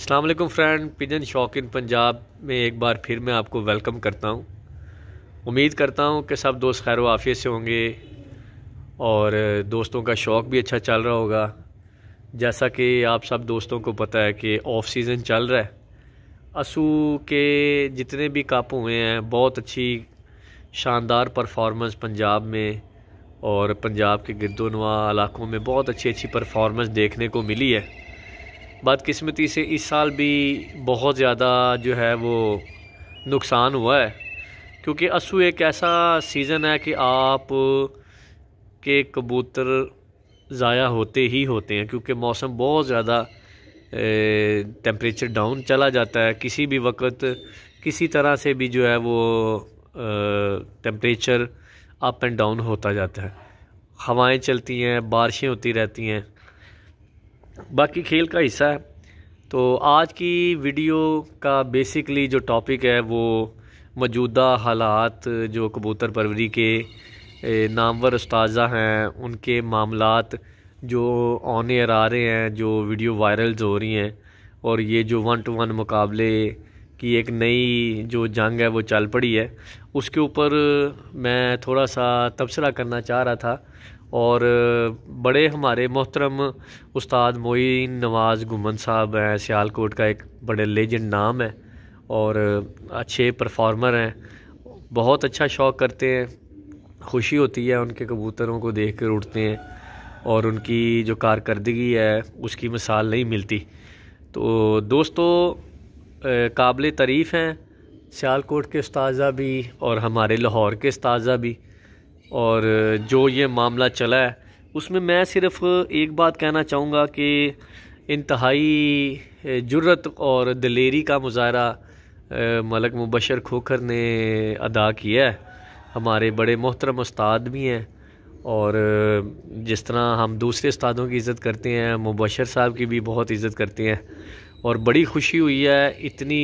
अल्लाम friend pigeon शौक इन पंजाब में एक बार फिर मैं आपको वेलकम करता हूँ उम्मीद करता हूँ कि सब दोस्त खैर वाफ़ियत से होंगे और दोस्तों का शौक़ भी अच्छा चल रहा होगा जैसा कि आप सब दोस्तों को पता है कि ऑफ़ सीज़न चल रहा है असू के जितने भी कप हुए हैं बहुत अच्छी शानदार परफॉर्मेंस पंजाब में और पंजाब के गिरदोनवा इलाकों में बहुत अच्छी अच्छी परफॉर्मेंस देखने को मिली है बदकिस्मती से इस साल भी बहुत ज़्यादा जो है वो नुकसान हुआ है क्योंकि असू एक ऐसा सीज़न है कि आप के कबूतर ज़ाया होते ही होते हैं क्योंकि मौसम बहुत ज़्यादा टेम्परेचर डाउन चला जाता है किसी भी वक्त किसी तरह से भी जो है वो टेम्परेचर अप एंड डाउन होता जाता है हवाएं चलती हैं बारिशें होती रहती हैं बाकी खेल का हिस्सा है तो आज की वीडियो का बेसिकली जो टॉपिक है वो मौजूदा हालात जो कबूतर परवरी के नामवर उस्ताजा हैं उनके मामलात जो ऑन एयर आ रहे हैं जो वीडियो वायरल हो रही हैं और ये जो वन टू वन मुकाबले की एक नई जो जंग है वो चल पड़ी है उसके ऊपर मैं थोड़ा सा तबसरा करना चाह रहा था और बड़े हमारे मोहतरम उस्ताद मोइन नवाज़ गुमन साहब हैं सियालकोट का एक बड़े लेजेंड नाम है और अच्छे परफॉर्मर हैं बहुत अच्छा शौक़ करते हैं खुशी होती है उनके कबूतरों को देख कर उठते हैं और उनकी जो कारकर्दगी है उसकी मिसाल नहीं मिलती तो दोस्तों काबिल तारीफ़ हैं सियालकोट के उस्ताजा भी और हमारे लाहौर के उस्ताजा भी और जो ये मामला चला है उसमें मैं सिर्फ़ एक बात कहना चाहूँगा कि इंतहाई जुर्रत और दलेरी का मुजाहरा मलक मुबशर खोखर ने अदा किया है हमारे बड़े मोहतरम उस्ताद भी हैं और जिस तरह हम दूसरे उस्तादों की इज़्ज़त करते हैं मुबशर साहब की भी बहुत इज़्ज़त करते हैं और बड़ी खुशी हुई है इतनी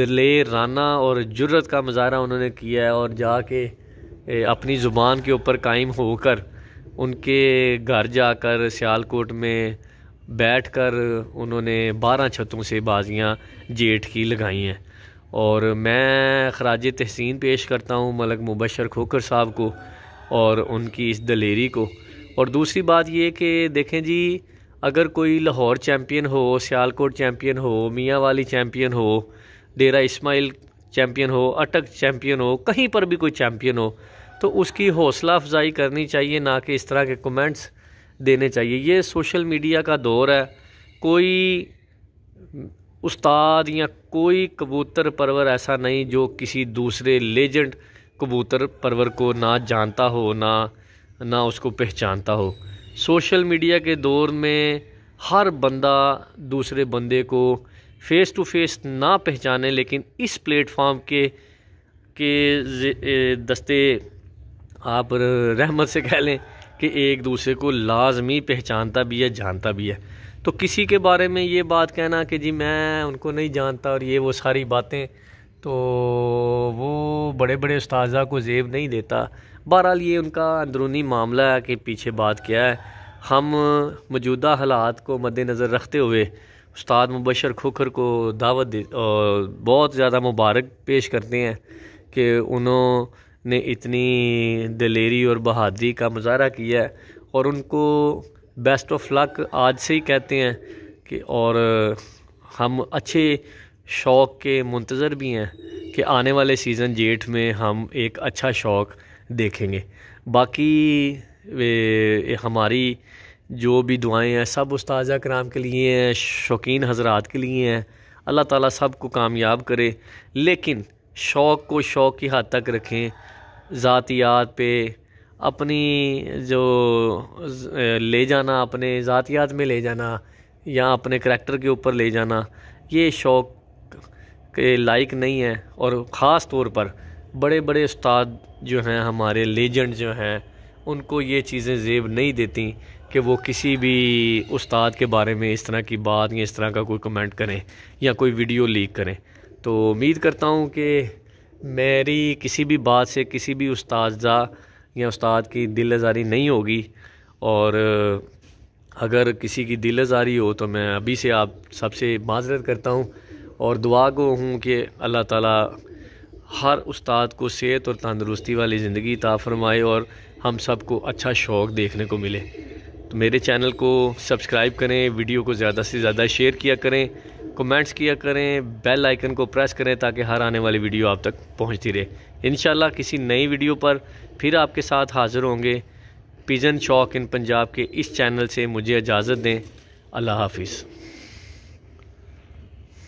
दलेराना और जुर्रत का मुजाहरा उन्होंने किया है और जाके अपनी ज़ुबान के ऊपर कायम होकर उनके घर जाकर सियालकोट में बैठ कर उन्होंने बारह छतों से बाजियाँ जेठ की लगाई हैं और मैं खराज तहसीन पेश करता हूँ मलक मुबशर खोकर साहब को और उनकी इस दलेरी को और दूसरी बात ये कि देखें जी अगर कोई लाहौर चैम्पियन हो सियालकोट चैम्पियन हो मियाँ वाली चैम्पियन हो डेरा इस्माइल चैम्पियन हो अटक चैम्पियन हो कहीं पर भी कोई चैम्पियन हो तो उसकी हौसला अफजाई करनी चाहिए ना कि इस तरह के कमेंट्स देने चाहिए ये सोशल मीडिया का दौर है कोई उस्ताद या कोई कबूतर परवर ऐसा नहीं जो किसी दूसरे लेजेंड कबूतर परवर को ना जानता हो ना ना उसको पहचानता हो सोशल मीडिया के दौर में हर बंदा दूसरे बंदे को फेस टू फेस ना पहचाने लेकिन इस प्लेटफॉर्म के के दस्ते आप रहमत से कह लें कि एक दूसरे को लाजमी पहचानता भी है जानता भी है तो किसी के बारे में ये बात कहना कि जी मैं उनको नहीं जानता और ये वो सारी बातें तो वो बड़े बड़े उस्ताजा को जेब नहीं देता बहरहाल ये उनका अंदरूनी मामला है कि पीछे बात क्या है हम मौजूदा हालात को मद्दनज़र रखते हुए उस्ताद मुबशर खोखर को दावत दे बहुत ज़्यादा मुबारक पेश करते हैं कि उन्होंने ने इतनी दिलेरी और बहादुरी का मुजाहरा किया है और उनको बेस्ट ऑफ लक आज से ही कहते हैं कि और हम अच्छे शौक़ के मंतज़र भी हैं कि आने वाले सीज़न जेठ में हम एक अच्छा शौक़ देखेंगे बाकी वे हमारी जो भी दुआएं हैं सब उस्ताजा कराम के लिए हैं शौकीन हजरात के लिए हैं अल्लाह ताला सब को कामयाब करे लेकिन शौक़ को शौक़ की हद तक रखें ज़ातियात पे अपनी जो ले जाना अपने ज़ातियात में ले जाना या अपने करैक्टर के ऊपर ले जाना ये शौक़ के लायक नहीं है और ख़ास तौर पर बड़े बड़े उस्ताद जो हैं हमारे लेजेंड जो हैं उनको ये चीज़ें जेब नहीं देती कि वो किसी भी उस्ताद के बारे में इस तरह की बात या इस तरह का कोई कमेंट करें या कोई वीडियो लीक करें तो उम्मीद करता हूँ कि मेरी किसी भी बात से किसी भी उस्ताजा या उस्ताद की दिल आज़ारी नहीं होगी और अगर किसी की दिल आज़ारी हो तो मैं अभी से आप सबसे माजरत करता हूँ और दुआ को हूँ कि अल्लाह ताला हर उस्ताद को सेहत और तंदरुस्ती वाली ज़िंदगी ता फरमाए और हम सब को अच्छा शौक़ देखने को मिले तो मेरे चैनल को सब्सक्राइब करें वीडियो को ज़्यादा से ज़्यादा शेयर किया करें कमेंट्स किया करें बेल आइकन को प्रेस करें ताकि हर आने वाली वीडियो आप तक पहुंचती रहे इन किसी नई वीडियो पर फिर आपके साथ हाज़िर होंगे पिजन शौक इन पंजाब के इस चैनल से मुझे इजाज़त दें अल्लाह हाफिज़